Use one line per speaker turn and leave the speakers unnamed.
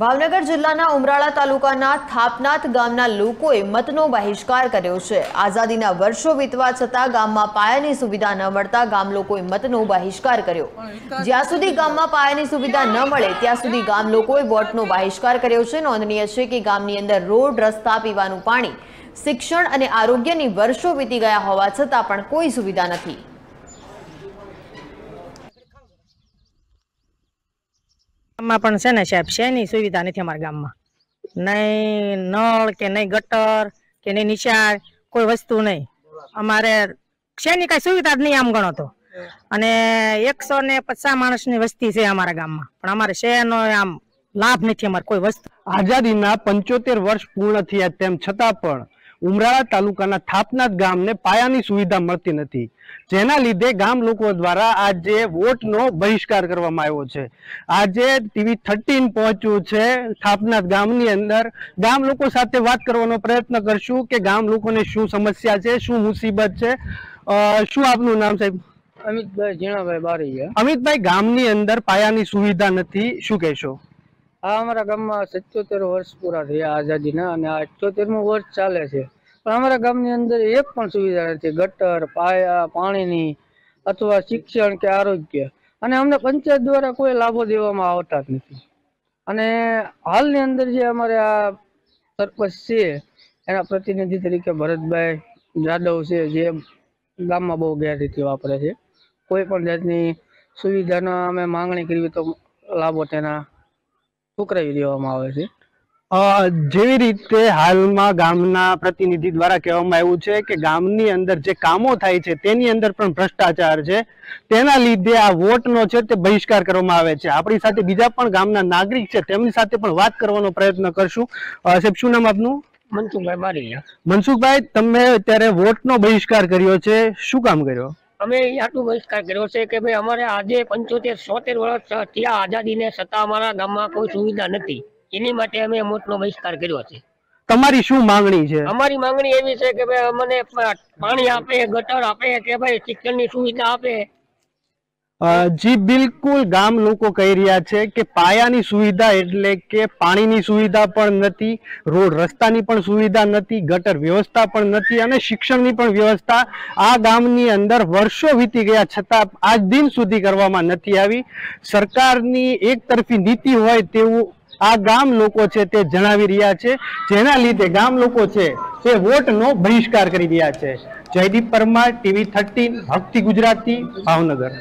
ભાવનગર જિલ્લાના ઉમરાળા તાલુકાના થાપનાથ ગામના લોકોએ મતનો બહિષ્કાર કર્યો છે આઝાદીના વર્ષો વીતવા છતાં ગામમાં પાયાની સુવિધા ન મળતા ગામ લોકોએ મતનો બહિષ્કાર કર્યો જ્યાં સુધી ગામમાં પાયાની સુવિધા ન મળે ત્યાં સુધી ગામ લોકોએ વોટનો બહિષ્કાર કર્યો છે નોંધનીય છે કે ગામની અંદર રોડ રસ્તા પીવાનું પાણી શિક્ષણ અને આરોગ્યની વર્ષો વીતી ગયા હોવા છતાં પણ કોઈ સુવિધા નથી
ગામમાં પણ છે ને સાહેબ શેની
સુવિધા નથી અમારા ગામમાં નહીં નળ કે નહીં ગટર કે નહીં નિશાળ કોઈ વસ્તુ નહીં અમારે શેની કઈ સુવિધા જ નહીં આમ ગણો તો અને એકસો ને પચાસ માણસની વસ્તી છે અમારા ગામમાં પણ અમારે શેનો આમ લાભ
નથી અમારે કોઈ વસ્તુ આઝાદીના પંચોતેર વર્ષ પૂર્ણ થયા તેમ છતાં પણ ઉમરાળા તાલુકાના થાપનાથ ગામને પાયાની સુવિધા મળતી નથી જેના લીધે ગામ લોકો દ્વારા આજે વોટનો બહિષ્કાર કરવામાં આવ્યો છે આજે ટીવી થર્ટીન પહોંચ્યું છે થાપનાથ ગામની અંદર ગામ લોકો સાથે વાત કરવાનો પ્રયત્ન કરશું કે ગામ લોકોને શું સમસ્યા છે શું મુસીબત છે શું આપનું નામ સાહેબ
અમિતભાઈ જીણાભાઈ બારી
અમિતભાઈ ગામની અંદર પાયાની સુવિધા નથી શું કહેશો
આ અમારા ગામમાં સત્યોતેર વર્ષ પૂરા થયા આઝાદીના અને આ અઠ્યોતેરમું વર્ષ ચાલે છે પણ અમારા ગામની અંદર એક પણ સુવિધા નથી ગટર પાયા પાણીની અથવા શિક્ષણ કે આરોગ્ય અને અમને પંચાયત દ્વારા કોઈ લાભો દેવામાં આવતા જ નથી અને હાલની અંદર જે અમારે આ સરપંચ છે એના પ્રતિનિધિ તરીકે ભરતભાઈ જાદવ છે જે ગામમાં બહુ ગેરરીતિ વાપરે છે કોઈ પણ જાતની સુવિધાનો અમે માંગણી કરવી તો લાભો તેના ઉકરાવી
દેવામાં આવે છે જેવી રીતે હાલમાં ગામના પ્રતિનિધિ દ્વારા કહેવામાં આવ્યું છે કે ગામની અંદર જે કામો થાય છે તેની અંદર પણ ભ્રષ્ટાચાર છે તેના લીધે આ વોટનો છે તે બહિષ્કાર કરવામાં આવે છે આપણી સાથે બીજા પણ ગામના નાગરિક છે તેમની સાથે પણ વાત કરવાનો પ્રયત્ન કરશું સાહેબ શું નામ આપનું મનસુખભાઈ મારી મનસુખભાઈ તમે અત્યારે વોટનો બહિષ્કાર કર્યો છે શું કામ કર્યો
અમે આટલું બહિષ્કાર કર્યો છે કે ભાઈ અમારે આજે પંચોતેર સોતેર વર્ષ ત્યાં આઝાદીને છતાં અમારા ગામમાં કોઈ સુવિધા નથી એની માટે અમે મોટનો બહિષ્કાર કર્યો છે
તમારી શું માંગણી છે
અમારી માંગણી એવી છે કે ભાઈ અમને પાણી આપે ગટર આપે કે ભાઈ શિક્ષણની સુવિધા આપે
જી બિલકુલ ગામ લોકો કહી રહ્યા છે કે પાયાની સુવિધા એટલે કે પાણીની સુવિધા પણ નથી રોડ રસ્તાની પણ સુવિધા નથી ગટર વ્યવસ્થા પણ નથી અને શિક્ષણની પણ વ્યવસ્થા આ ગામની અંદર વર્ષો વીતી ગયા છતાં આજ દિન સુધી કરવામાં નથી આવી સરકારની એકતરફી નીતિ હોય તેવું આ ગામ લોકો છે તે જણાવી રહ્યા છે જેના લીધે ગામ લોકો છે તે વોટનો બહિષ્કાર કરી રહ્યા છે જયદીપ પરમાર ટીવી થર્ટીન ભક્તિ ગુજરાતી ભાવનગર